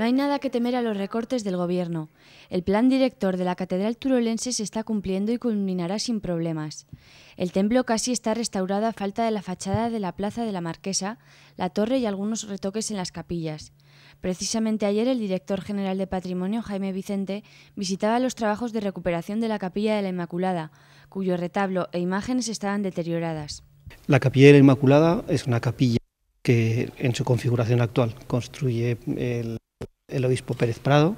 No hay nada que temer a los recortes del Gobierno. El plan director de la Catedral Turolense se está cumpliendo y culminará sin problemas. El templo casi está restaurado a falta de la fachada de la Plaza de la Marquesa, la torre y algunos retoques en las capillas. Precisamente ayer el director general de Patrimonio, Jaime Vicente, visitaba los trabajos de recuperación de la Capilla de la Inmaculada, cuyo retablo e imágenes estaban deterioradas. La Capilla de la Inmaculada es una capilla que en su configuración actual construye el el obispo Pérez Prado,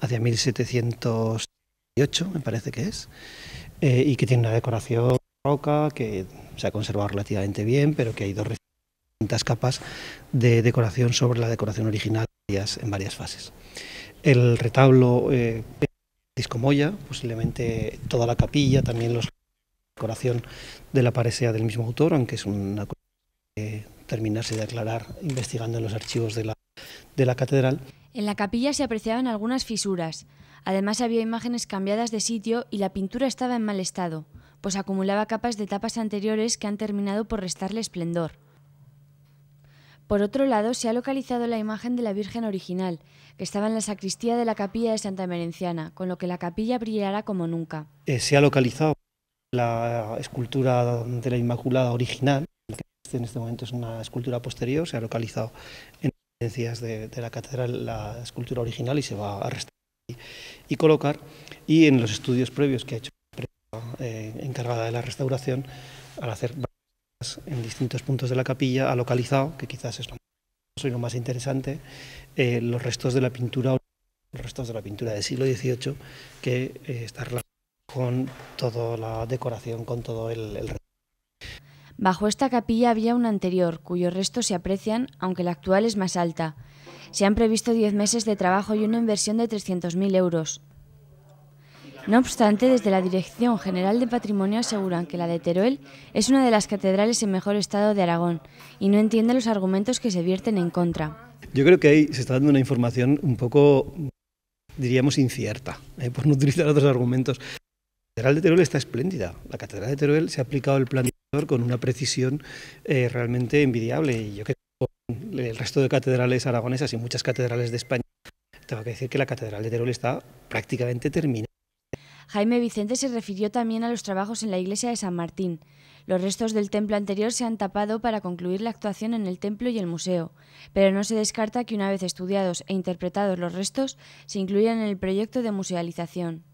hacia 1708, me parece que es, eh, y que tiene una decoración roca que se ha conservado relativamente bien, pero que hay dos distintas capas de decoración sobre la decoración original en varias fases. El retablo eh, Francisco Moya, posiblemente toda la capilla, también los decoración de la paresea del mismo autor, aunque es una cosa que terminarse de aclarar investigando en los archivos de la catedral. En la capilla se apreciaban algunas fisuras. Además había imágenes cambiadas de sitio y la pintura estaba en mal estado, pues acumulaba capas de tapas anteriores que han terminado por restarle esplendor. Por otro lado, se ha localizado la imagen de la Virgen original, que estaba en la sacristía de la capilla de Santa Merenciana, con lo que la capilla brillará como nunca. Eh, se ha localizado la escultura de la Inmaculada original, que en este momento es una escultura posterior, se ha localizado en de, de la catedral la escultura original y se va a restaurar y, colocar. Y en los estudios previos que ha hecho la eh, encargada de la restauración, al hacer en distintos puntos de la capilla, ha localizado, que quizás es lo más, lo más interesante, eh, los restos de la pintura los restos de la pintura del siglo XVIII que eh, está relacionado con toda la decoración, con todo el, el Bajo esta capilla había una anterior, cuyos restos se aprecian, aunque la actual es más alta. Se han previsto 10 meses de trabajo y una inversión de 300.000 euros. No obstante, desde la Dirección General de Patrimonio aseguran que la de Teruel es una de las catedrales en mejor estado de Aragón y no entienden los argumentos que se vierten en contra. Yo creo que ahí se está dando una información un poco, diríamos, incierta, eh, por no utilizar otros argumentos. La Catedral de Teruel está espléndida. La Catedral de Teruel se ha aplicado el plan con una precisión eh, realmente envidiable. Y yo que el resto de catedrales aragonesas y muchas catedrales de España, tengo que decir que la catedral de Teruel está prácticamente terminada. Jaime Vicente se refirió también a los trabajos en la iglesia de San Martín. Los restos del templo anterior se han tapado para concluir la actuación en el templo y el museo, pero no se descarta que una vez estudiados e interpretados los restos, se incluyan en el proyecto de musealización.